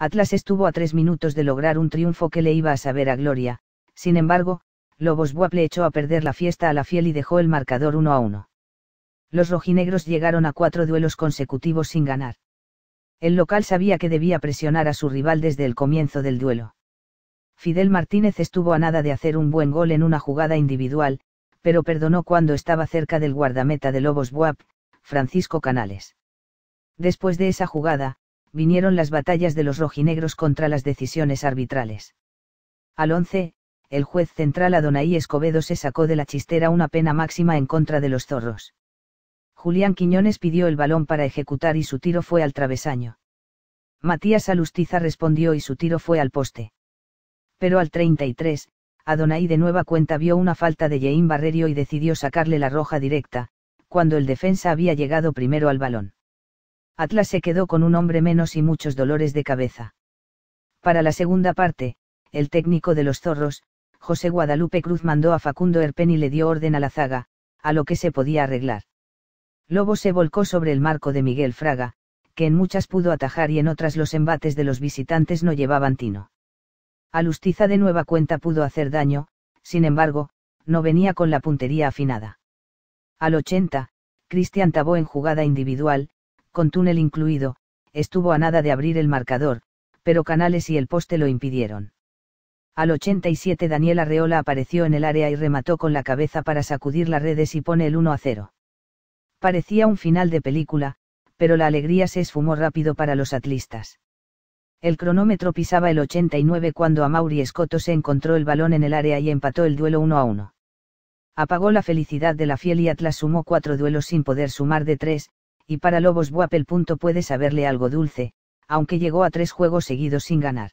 Atlas estuvo a tres minutos de lograr un triunfo que le iba a saber a gloria, sin embargo, Lobos Buap le echó a perder la fiesta a la fiel y dejó el marcador uno a uno. Los rojinegros llegaron a cuatro duelos consecutivos sin ganar. El local sabía que debía presionar a su rival desde el comienzo del duelo. Fidel Martínez estuvo a nada de hacer un buen gol en una jugada individual, pero perdonó cuando estaba cerca del guardameta de Lobos Buap, Francisco Canales. Después de esa jugada, vinieron las batallas de los rojinegros contra las decisiones arbitrales. Al 11, el juez central Adonai Escobedo se sacó de la chistera una pena máxima en contra de los zorros. Julián Quiñones pidió el balón para ejecutar y su tiro fue al travesaño. Matías Alustiza respondió y su tiro fue al poste. Pero al 33, Adonai de nueva cuenta vio una falta de Jeín Barrerio y decidió sacarle la roja directa, cuando el defensa había llegado primero al balón. Atlas se quedó con un hombre menos y muchos dolores de cabeza. Para la segunda parte, el técnico de los zorros, José Guadalupe Cruz mandó a Facundo Erpen y le dio orden a la zaga, a lo que se podía arreglar. Lobo se volcó sobre el marco de Miguel Fraga, que en muchas pudo atajar y en otras los embates de los visitantes no llevaban tino. Alustiza de nueva cuenta pudo hacer daño, sin embargo, no venía con la puntería afinada. Al 80, Cristian Tabó en jugada individual, con túnel incluido, estuvo a nada de abrir el marcador, pero Canales y el poste lo impidieron. Al 87 Daniel Arreola apareció en el área y remató con la cabeza para sacudir las redes y pone el 1 a 0. Parecía un final de película, pero la alegría se esfumó rápido para los atlistas. El cronómetro pisaba el 89 cuando Mauri Escoto se encontró el balón en el área y empató el duelo 1 a 1. Apagó la felicidad de la fiel y Atlas sumó cuatro duelos sin poder sumar de tres, y para Lobos punto Puede saberle algo dulce, aunque llegó a tres juegos seguidos sin ganar.